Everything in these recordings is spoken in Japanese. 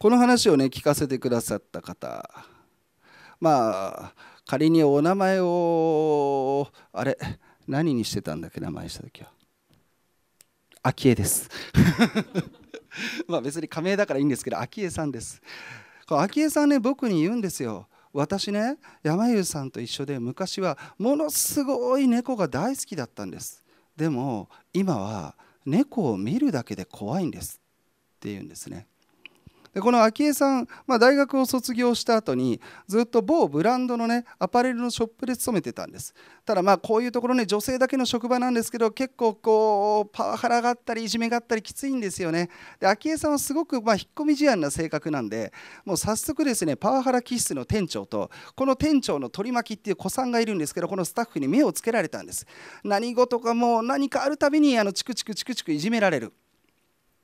この話をね聞かせてくださった方まあ仮にお名前をあれ何にしてたんだっけ名前した時は昭恵です まあ別に仮名だからいいんですけど昭恵さんです昭恵さんね僕に言うんですよ私ね山優さんと一緒で昔はものすごい猫が大好きだったんですでも今は猫を見るだけで怖いんですって言うんですねでこの昭恵さん、まあ、大学を卒業した後にずっと某ブランドのねアパレルのショップで勤めてたんですただまあこういうところね女性だけの職場なんですけど結構こうパワハラがあったりいじめがあったりきついんですよねで昭恵さんはすごくま引っ込み思案な性格なんでもう早速ですねパワハラ気質の店長とこの店長の取り巻きっていう子さんがいるんですけどこのスタッフに目をつけられたんです何事かもう何かあるたびにあのチクチクチクチクいじめられる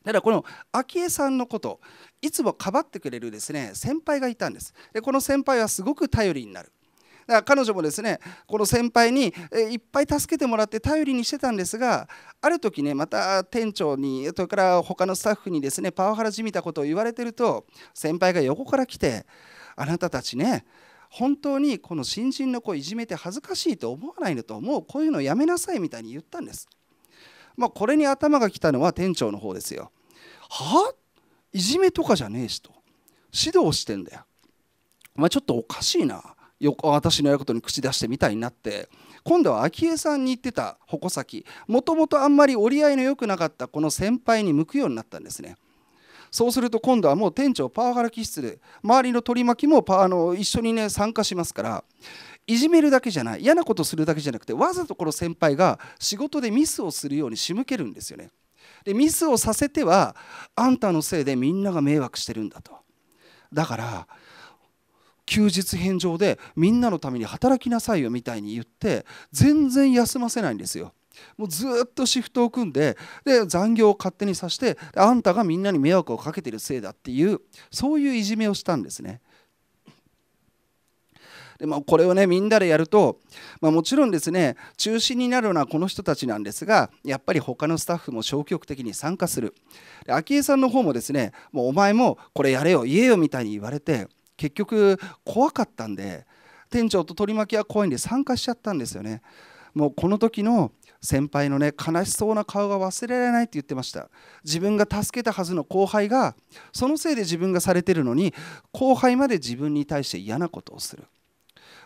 ただこの昭恵さんのこといつもかばってくれるですね先輩がいたんですでこの先輩はすごく頼りになるだから彼女もですねこの先輩にいっぱい助けてもらって頼りにしてたんですがある時ねまた店長にそれから他のスタッフにですねパワハラじみたことを言われてると先輩が横から来て「あなたたちね本当にこの新人の子いじめて恥ずかしいと思わないのともうこういうのやめなさいみたいに言ったんです。まあ、これに頭が来たのは店長の方ですよ。はあいじめとかじゃねえしと指導してんだよお前ちょっとおかしいな私のやることに口出してみたいになって今度は昭恵さんに言ってた矛先もともとあんまり折り合いの良くなかったこの先輩に向くようになったんですねそうすると今度はもう店長パワハラ気質で周りの取り巻きもパあの一緒にね参加しますからいじめるだけじゃない嫌なことするだけじゃなくてわざとこの先輩が仕事でミスをするように仕向けるんですよね。でミスをさせてはあんたのせいでみんなが迷惑してるんだとだから休日返上でみんなのために働きなさいよみたいに言って全然休ませないんですよもうずっとシフトを組んでで残業を勝手にさせてあんたがみんなに迷惑をかけてるせいだっていうそういういじめをしたんですねで、まあ、これをねみんなでやると、まあ、もちろんですね中心になるのはこの人たちなんですがやっぱり他のスタッフも消極的に参加するで昭恵さんの方もですねもうお前もこれやれよ言えよみたいに言われて結局怖かったんで店長と取り巻きは怖いんで参加しちゃったんですよね。もうこの時の先輩のね悲しそうな顔が忘れられないって言ってました自分が助けたはずの後輩がそのせいで自分がされてるのに後輩まで自分に対して嫌なことをする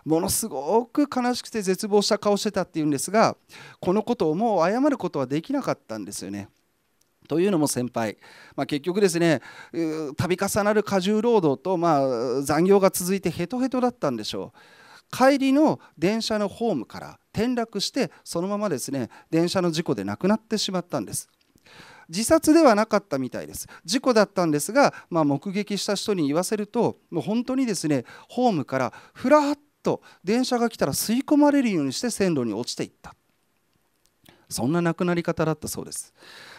ものすごく悲しくて絶望した顔してたっていうんですがこのことをもう謝ることはできなかったんですよね。というのも先輩、まあ、結局ですね度重なる過重労働とま残業が続いてヘトヘトだったんでしょう。帰りの電車のホームから転落してそのままですね電車の事故で亡くなってしまったんです自殺ではなかったみたいです事故だったんですが、まあ、目撃した人に言わせるともう本当にですねホームからふらっと電車が来たら吸い込まれるようにして線路に落ちていったそんな亡くなり方だったそうです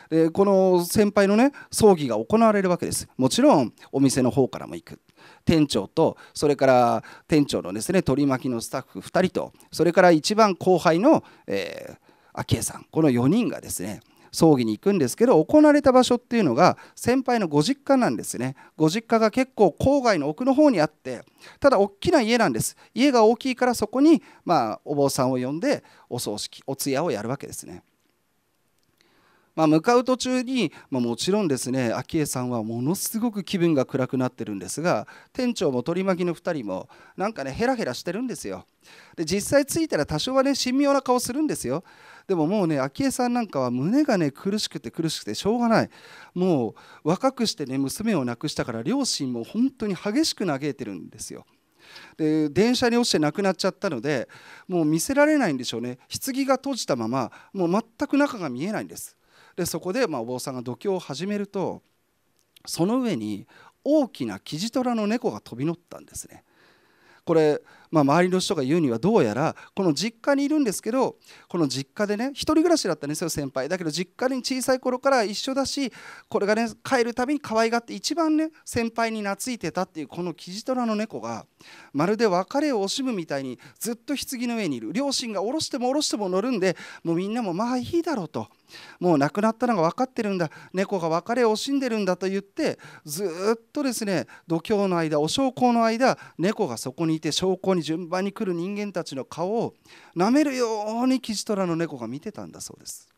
でこの先輩のね葬儀が行われるわけですもちろんお店の方からも行く店長とそれから店長のですね取り巻きのスタッフ2人とそれから一番後輩の、えー、昭恵さんこの4人がですね葬儀に行くんですけど行われた場所っていうのが先輩のご実家なんですねご実家が結構郊外の奥の方にあってただ大きな家なんです家が大きいからそこにまあお坊さんを呼んでお葬式お通夜をやるわけですねまあ、向かう途中に、まあ、もちろんですね昭恵さんはものすごく気分が暗くなってるんですが店長も取り巻きの2人もなんかねヘラヘラしてるんですよで実際着いたら多少はね神妙な顔するんですよでももうね昭恵さんなんかは胸がね苦しくて苦しくてしょうがないもう若くしてね娘を亡くしたから両親も本当に激しく嘆いてるんですよで電車に落ちて亡くなっちゃったのでもう見せられないんでしょうね棺が閉じたままもう全く中が見えないんですでそこでまあお坊さんが度胸を始めるとその上に大きなキジトラの猫が飛び乗ったんですね。これまあ、周りの人が言うにはどうやらこの実家にいるんですけどこの実家でね一人暮らしだったんですよ先輩だけど実家に小さい頃から一緒だしこれがね帰るたびに可愛がって一番ね先輩に懐いてたっていうこのキジトラの猫がまるで別れを惜しむみたいにずっと棺の上にいる両親が下ろしても下ろしても乗るんでもうみんなもまあいいだろうともう亡くなったのが分かってるんだ猫が別れを惜しんでるんだと言ってずっとですね度胸の間お焼香の間猫がそこにいて焼香にに順番に来る人間たちの顔を舐めるようにキジトラの猫が見てたんだそうです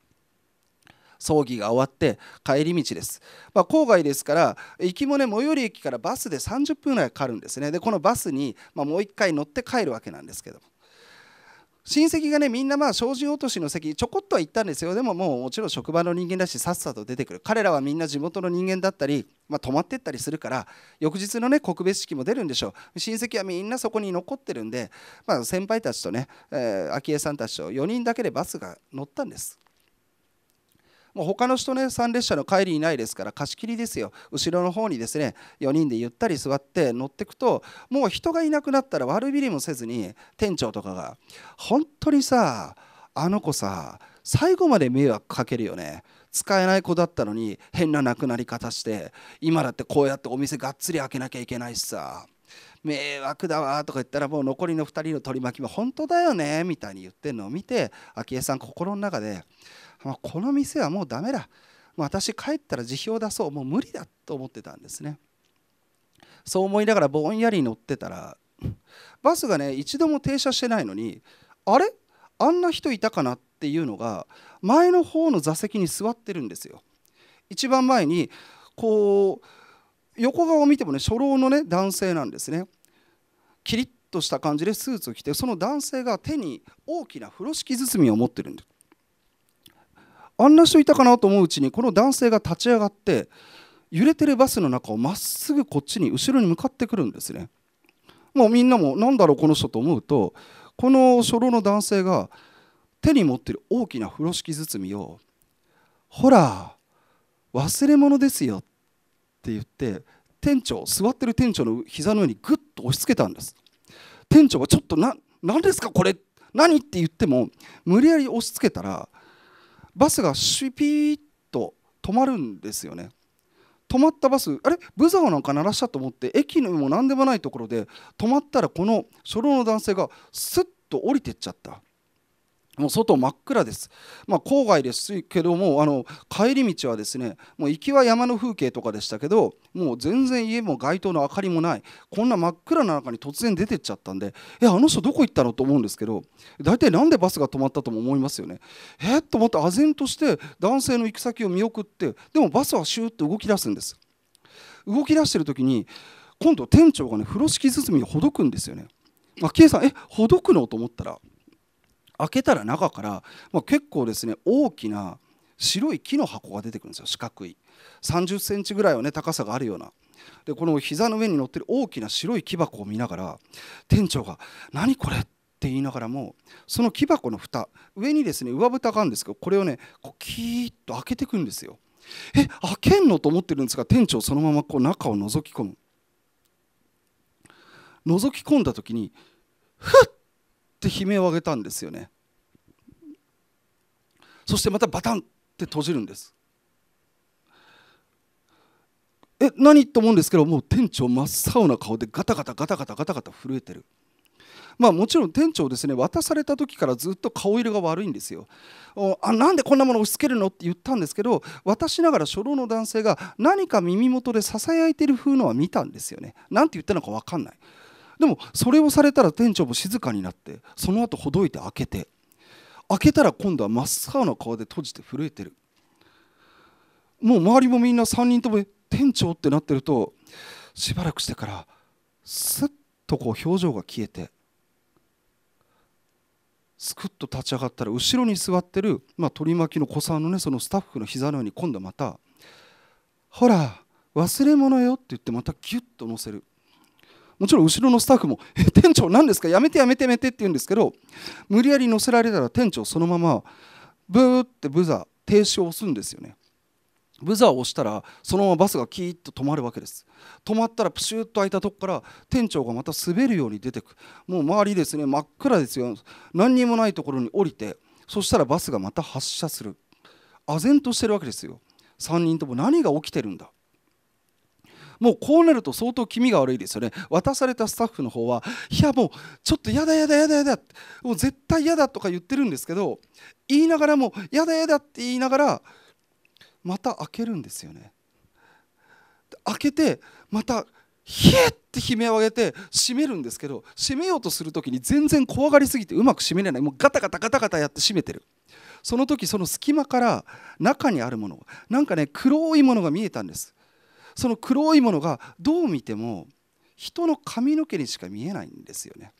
葬儀が終わって帰り道です、まあ、郊外ですから行きもね最寄り駅からバスで30分ぐらいかかるんですねでこのバスに、まあ、もう1回乗って帰るわけなんですけども親戚がねみんなまあ精進落としの席ちょこっとは行ったんですよでももうもちろん職場の人間だしさっさと出てくる彼らはみんな地元の人間だったり、まあ、泊まってったりするから翌日のね告別式も出るんでしょう親戚はみんなそこに残ってるんで、まあ、先輩たちとね、えー、昭恵さんたちと4人だけでバスが乗ったんですもう他の人ね3列車の帰りいないですから貸し切りですよ後ろの方にですね4人でゆったり座って乗ってくともう人がいなくなったら悪びれもせずに店長とかが「本当にさあの子さ最後まで迷惑かけるよね」使えない子だったのに変な亡くなり方して今だってこうやってお店がっつり開けなきゃいけないしさ迷惑だわとか言ったらもう残りの2人の取り巻きも本当だよねみたいに言ってるのを見て昭恵さん心の中でこの店はもうだめだ私帰ったら辞表出そうもう無理だと思ってたんですねそう思いながらぼんやり乗ってたらバスがね一度も停車してないのにあれあんな人いたかなっていうのが前の方の座席に座ってるんですよ一番前にこう横顔を見てもね初老のね男性なんですねキリッとした感じでスーツを着てその男性が手に大きな風呂敷包みを持ってるんですあんな人いたかなと思ううちにこの男性が立ち上がって揺れてるバスの中をまっすぐこっちに後ろに向かってくるんですね。もうみんなも何だろうこの人と思うとこの初老の男性が手に持ってる大きな風呂敷包みを「ほら忘れ物ですよ」って言って店長座ってる店長の膝の上にグッと押し付けたんです店長がちょっとな何ですかこれ何って言っても無理やり押し付けたらバスがシュピーッと止まるんですよね止まったバスあれブザーなんか鳴らしたと思って駅にも何でもないところで止まったらこの初老の男性がスッと降りてっちゃったもう外真っ暗です、まあ、郊外ですけどもあの帰り道はですねもう行きは山の風景とかでしたけどもう全然家も街灯の明かりもないこんな真っ暗な中に突然出てっちゃったんでやあの人どこ行ったのと思うんですけど大体何でバスが止まったとも思いますよねえっと思って唖然として男性の行く先を見送ってでもバスはシューッと動き出すんです動き出してる時に今度店長がね風呂敷包みをほどくんですよね、まあ、K さんえほどくのと思ったら開けたら中から、まあ、結構ですね大きな白い木の箱が出てくるんですよ四角い3 0センチぐらいはね高さがあるようなでこの膝の上に乗ってる大きな白い木箱を見ながら店長が「何これ?」って言いながらもその木箱の蓋上にですね上蓋があるんですけどこれをねこうキーッと開けてくんですよ。え開けんのと思ってるんですが店長そのままこう中を覗き込む覗き込んだ時にふっって悲鳴を上げたんですよねそしてまたバタンって閉じるんですえ何と思うんですけどもう店長真っ青な顔でガタガタガタガタガタガタ震えてるまあもちろん店長ですね渡された時からずっと顔色が悪いんですよあなんでこんなもの押し付けるのって言ったんですけど渡しながら初老の男性が何か耳元でささやいてる風のは見たんですよね何て言ったのか分かんないでもそれをされたら店長も静かになってその後ほどいて開けて開けたら今度は真っ青な顔で閉じて震えてるもう周りもみんな3人とも店長ってなってるとしばらくしてからスッとこう表情が消えてすくっと立ち上がったら後ろに座ってる、まあ、取り巻きの子さんのねそのスタッフの膝の上に今度また「ほら忘れ物よ」って言ってまたギュッと乗せるもちろん後ろのスタッフも「店長何ですかやめてやめてやめて」って言うんですけど無理やり乗せられたら店長そのままブーってブザー停止を押すんですよね。ブザーを押したらそのままバスがキーッと止まるわけです止まったらプシューッと開いたとこから店長がまた滑るように出てくもう周りですね真っ暗ですよ何にもないところに降りてそしたらバスがまた発車する唖然としてるわけですよ3人とも何が起きてるんだもうこうなると相当気味が悪いですよね渡されたスタッフの方はいやもうちょっとやだやだやだやだもう絶対やだとか言ってるんですけど言いながらもやだやだって言いながらまた開けるんですよね開けてまたひえって悲鳴を上げて閉めるんですけど閉めようとする時に全然怖がりすぎてうまく閉めれないもうガタガタガタガタやって閉めてるその時その隙間から中にあるものなんかね黒いものが見えたんですその黒いものがどう見ても人の髪の毛にしか見えないんですよね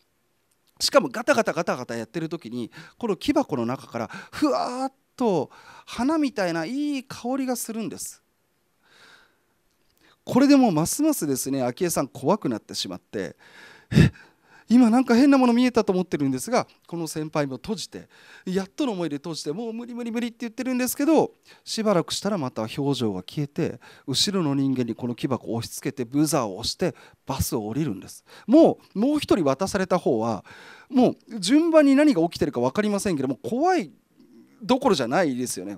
しかもガタガタガタガタやってる時にこの木箱の中からふわっと花みたいないい香りがするんですこれでもますますですね昭恵さん怖くなってしまってえっ今なんか変なもの見えたと思ってるんですがこの先輩も閉じてやっとの思いで閉じてもう無理無理無理って言ってるんですけどしばらくしたらまた表情が消えて後ろの人間にこの木箱を押し付けてブザーを押してバスを降りるんですもうもう一人渡された方はもう順番に何が起きてるか分かりませんけども怖いどころじゃないですよね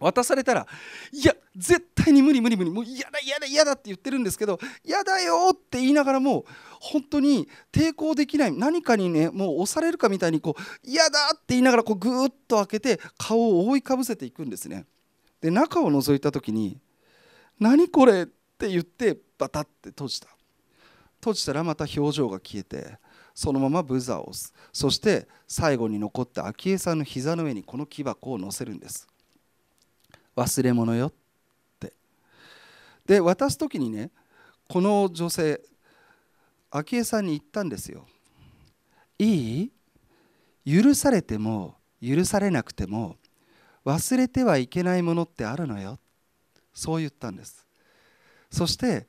渡されたらいや絶対に無理無理無理もう嫌だ嫌だ嫌だって言ってるんですけど嫌だよって言いながらも本当に抵抗できない何かにねもう押されるかみたいにこう嫌だって言いながらこうぐーっと開けて顔を覆いかぶせていくんですねで中を覗いた時に「何これ?」って言ってバタって閉じた閉じたらまた表情が消えてそのままブザーを押すそして最後に残った昭恵さんの膝の上にこの木箱を乗せるんです忘れ物よってで渡す時にねこの女性昭恵さんに言ったんですよいい許されても許されなくても忘れてはいけないものってあるのよそう言ったんですそして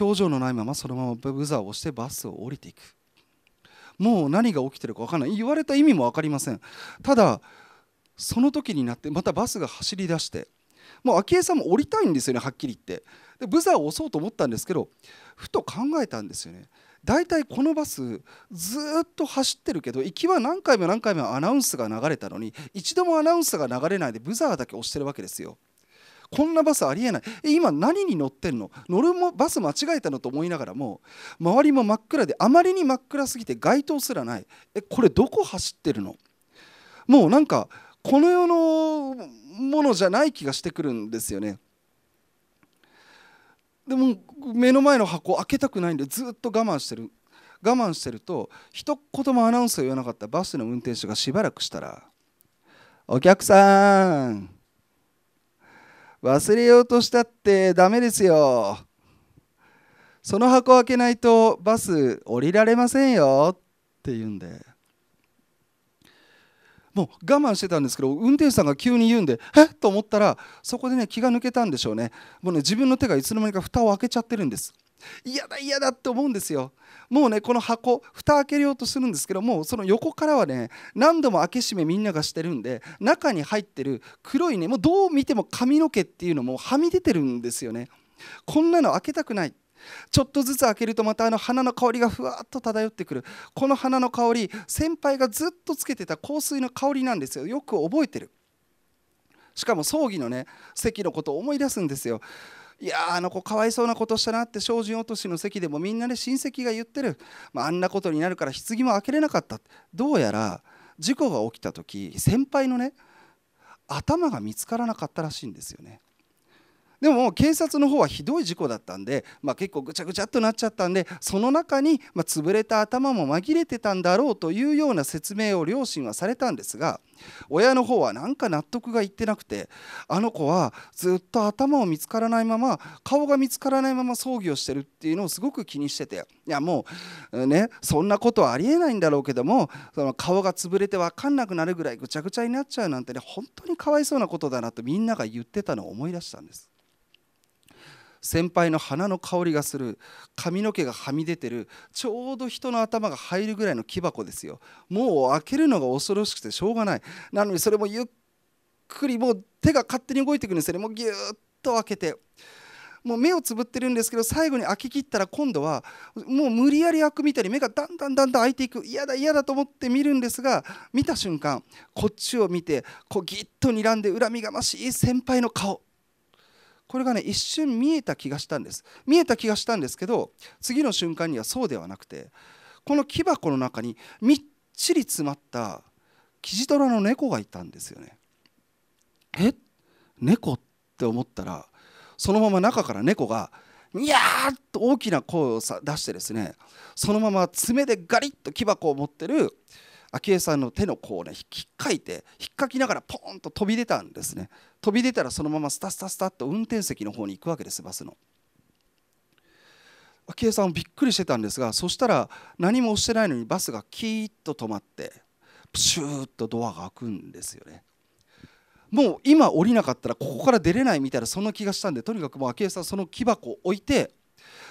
表情のないままそのままブザーを押してバスを降りていくもう何が起きてるか分からない言われた意味も分かりませんただその時になってまたバスが走り出してもう昭恵さんも降りたいんですよねはっきり言ってでブザーを押そうと思ったんですけどふと考えたんですよね大体このバスずっと走ってるけど行きは何回も何回もアナウンスが流れたのに一度もアナウンスが流れないでブザーだけ押してるわけですよこんなバスありえないえ今何に乗ってんの乗るもバス間違えたのと思いながらも周りも真っ暗であまりに真っ暗すぎて街灯すらないえこれどこ走ってるのもうなんかこの世のものじゃない気がしてくるんですよね。でも目の前の箱を開けたくないんでずっと我慢してる我慢してると一言もアナウンスを言わなかったバスの運転手がしばらくしたら「お客さん忘れようとしたってダメですよ」その箱開けないとバス降りられませんよって言うんで。もう我慢してたんですけど運転手さんが急に言うんでえっと思ったらそこでね気が抜けたんでしょうねもうね自分の手がいつの間にか蓋を開けちゃってるんです嫌だ嫌だって思うんですよもうねこの箱蓋開けようとするんですけどもその横からはね何度も開け閉めみんながしてるんで中に入ってる黒いねもうどう見ても髪の毛っていうのもはみ出てるんですよねこんなの開けたくないちょっとずつ開けるとまたあの花の香りがふわっと漂ってくるこの花の香り先輩がずっとつけてた香水の香りなんですよよく覚えてるしかも葬儀のね席のことを思い出すんですよいやあの子かわいそうなことしたなって精進落としの席でもみんなで親戚が言ってる、まあ、あんなことになるから棺も開けれなかったどうやら事故が起きた時先輩のね頭が見つからなかったらしいんですよねでも警察の方はひどい事故だったんで、まあ、結構ぐちゃぐちゃっとなっちゃったんでその中に、ま潰れた頭も紛れてたんだろうというような説明を両親はされたんですが親の方はなんか納得がいってなくてあの子はずっと頭を見つからないまま顔が見つからないまま葬儀をしてるっていうのをすごく気にしてていやもうねそんなことはありえないんだろうけどもその顔が潰れて分かんなくなるぐらいぐちゃぐちゃになっちゃうなんてね本当にかわいそうなことだなとみんなが言ってたのを思い出したんです。先輩の花の香りがする髪の毛がはみ出てるちょうど人の頭が入るぐらいの木箱ですよもう開けるのが恐ろしくてしょうがないなのにそれもゆっくりもう手が勝手に動いてくるんですよねもうギューッと開けてもう目をつぶってるんですけど最後に開ききったら今度はもう無理やり開くみたいに目がだんだんだんだん開いていく嫌だ嫌だと思って見るんですが見た瞬間こっちを見てこうギッと睨んで恨みがましい先輩の顔これがね一瞬見えた気がしたんです見えた気がしたんですけど次の瞬間にはそうではなくてこの木箱の中にみっちり詰まったキジトラの猫がいたんですよねえ猫って思ったらそのまま中から猫がにゃーっと大きな声を出してですねそのまま爪でガリッと木箱を持ってる昭恵さんの手の甲をね引っかいて引っかきながらポーンと飛び出たんですね飛び出たらそのままスタスタスタっと運転席の方に行くわけですバスの昭恵さんびっくりしてたんですがそしたら何もしてないのにバスがキーッと止まってプシューッとドアが開くんですよねもう今降りなかったらここから出れないみたいなそんな気がしたんでとにかくもう昭恵さんその木箱を置いて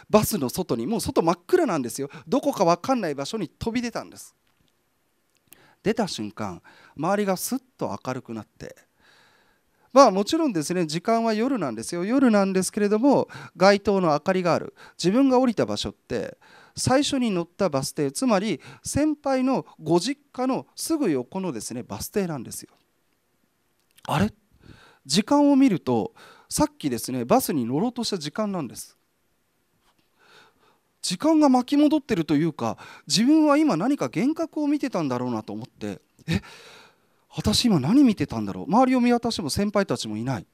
バスの外にもう外真っ暗なんですよどこか分かんない場所に飛び出たんです出た瞬間周りがすっと明るくなってまあもちろんですね時間は夜なんですよ夜なんですけれども街灯の明かりがある自分が降りた場所って最初に乗ったバス停つまり先輩のご実家のすぐ横のですねバス停なんですよ。あれ時間を見るとさっきですねバスに乗ろうとした時間なんです。時間が巻き戻ってるというか自分は今何か幻覚を見てたんだろうなと思ってえ私今何見てたんだろう周りを見渡しても先輩たちもいない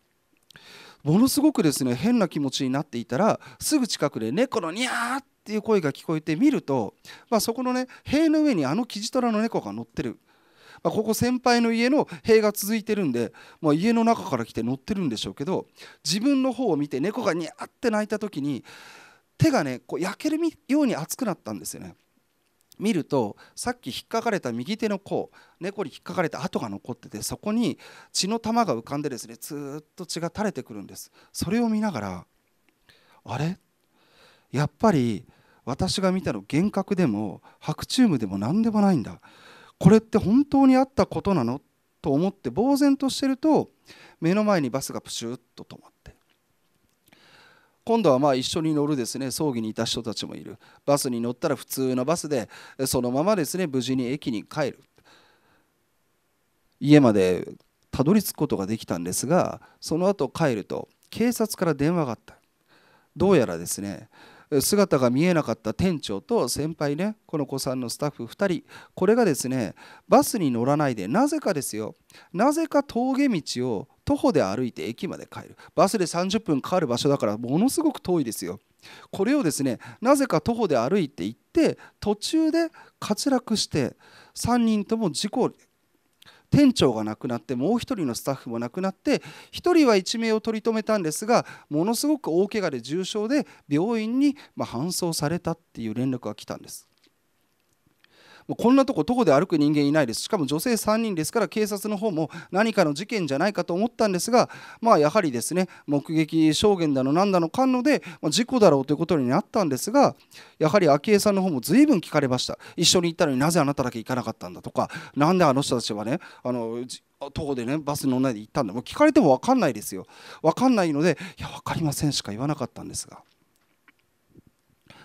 ものすごくですね変な気持ちになっていたらすぐ近くで猫のニャーっていう声が聞こえて見ると、まあ、そこのね塀の上にあのキジトラの猫が乗ってる、まあ、ここ先輩の家の塀が続いてるんで、まあ、家の中から来て乗ってるんでしょうけど自分の方を見て猫がニャーって鳴いた時に手がねこう焼けるように熱くなったんですよね見るとさっき引っかかれた右手の甲猫に引っかかれた跡が残っててそこに血の玉が浮かんでですねずっと血が垂れてくるんですそれを見ながらあれやっぱり私が見たの幻覚でも白昼夢でも何でもないんだこれって本当にあったことなのと思って呆然としてると目の前にバスがプシュッと止まった。今度はまあ一緒に乗るですね葬儀にいた人たちもいるバスに乗ったら普通のバスでそのままですね無事に駅に帰る家までたどり着くことができたんですがその後帰ると警察から電話があったどうやらですね姿が見えなかった店長と先輩ねこの子さんのスタッフ2人これがですねバスに乗らないでなぜかですよなぜか峠道を徒歩で歩いて駅まで帰るバスで30分かかる場所だからものすごく遠いですよこれをですねなぜか徒歩で歩いて行って途中で滑落して3人とも事故店長が亡くなってもう1人のスタッフも亡くなって1人は一命を取り留めたんですがものすごく大怪我で重傷で病院にま搬送されたっていう連絡が来たんです。もうこんなとこどこで歩く人間いないですしかも女性3人ですから警察の方も何かの事件じゃないかと思ったんですが、まあ、やはりですね目撃証言だの何だのかんので、まあ、事故だろうということになったんですがやはり昭恵さんの方も随分聞かれました一緒に行ったのになぜあなただけ行かなかったんだとか何であの人たちはねあの徒歩でねバスに乗らないで行ったんだもう聞かれても分かんないですよ分かんないので「いや分かりません」しか言わなかったんですが。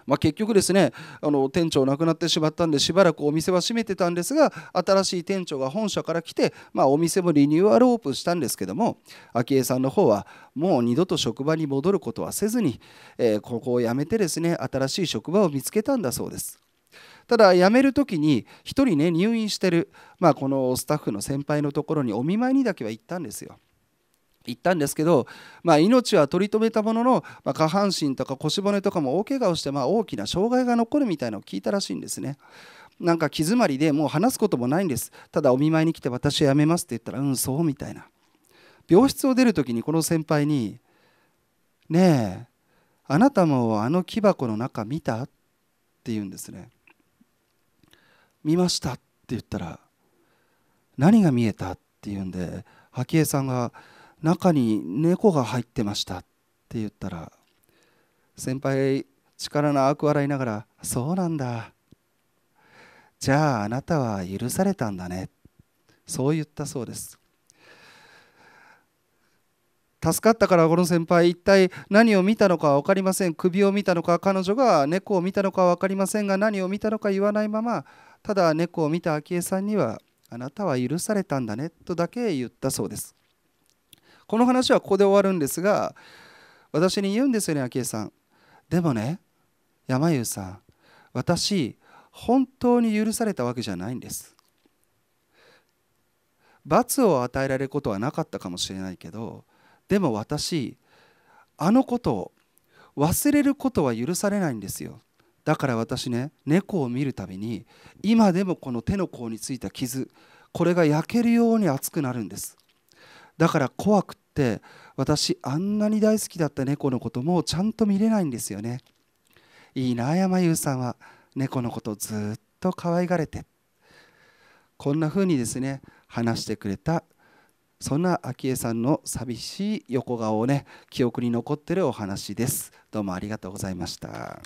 まあ、結局ですねあの店長亡くなってしまったんでしばらくお店は閉めてたんですが新しい店長が本社から来て、まあ、お店もリニューアルオープンしたんですけども昭恵さんの方はもう二度と職場に戻ることはせずに、えー、ここを辞めてですね新しい職場を見つけたんだそうです。ただ辞める時に1人ね入院してる、まあ、このスタッフの先輩のところにお見舞いにだけは行ったんですよ。行ったんですけど、まあ、命は取り留めたものの、まあ、下半身とか腰骨とかも大怪我をして、まあ、大きな障害が残るみたいなのを聞いたらしいんですね。なんか気詰まりでもう話すこともないんですただお見舞いに来て私は辞めますって言ったらうんそうみたいな病室を出る時にこの先輩に「ねえあなたもあの木箱の中見た?」って言うんですね「見ました」って言ったら「何が見えた?」って言うんで昭恵さんが「中に猫が入ってましたって言ったら先輩力のあく笑いながら「そうなんだ」「じゃああなたは許されたんだね」そう言ったそうです助かったからこの先輩一体何を見たのか分かりません首を見たのか彼女が猫を見たのか分かりませんが何を見たのか言わないままただ猫を見た昭恵さんには「あなたは許されたんだね」とだけ言ったそうですこの話はここで終わるんですが私に言うんですよね昭恵さんでもね山優さん私本当に許されたわけじゃないんです罰を与えられることはなかったかもしれないけどでも私あのことを忘れることは許されないんですよだから私ね猫を見るたびに今でもこの手の甲についた傷これが焼けるように熱くなるんですだから怖くって私あんなに大好きだった猫のこともちゃんと見れないんですよねいいな山優さんは猫のことずっと可愛がれてこんな風にですね話してくれたそんな昭恵さんの寂しい横顔をね記憶に残ってるお話ですどうもありがとうございました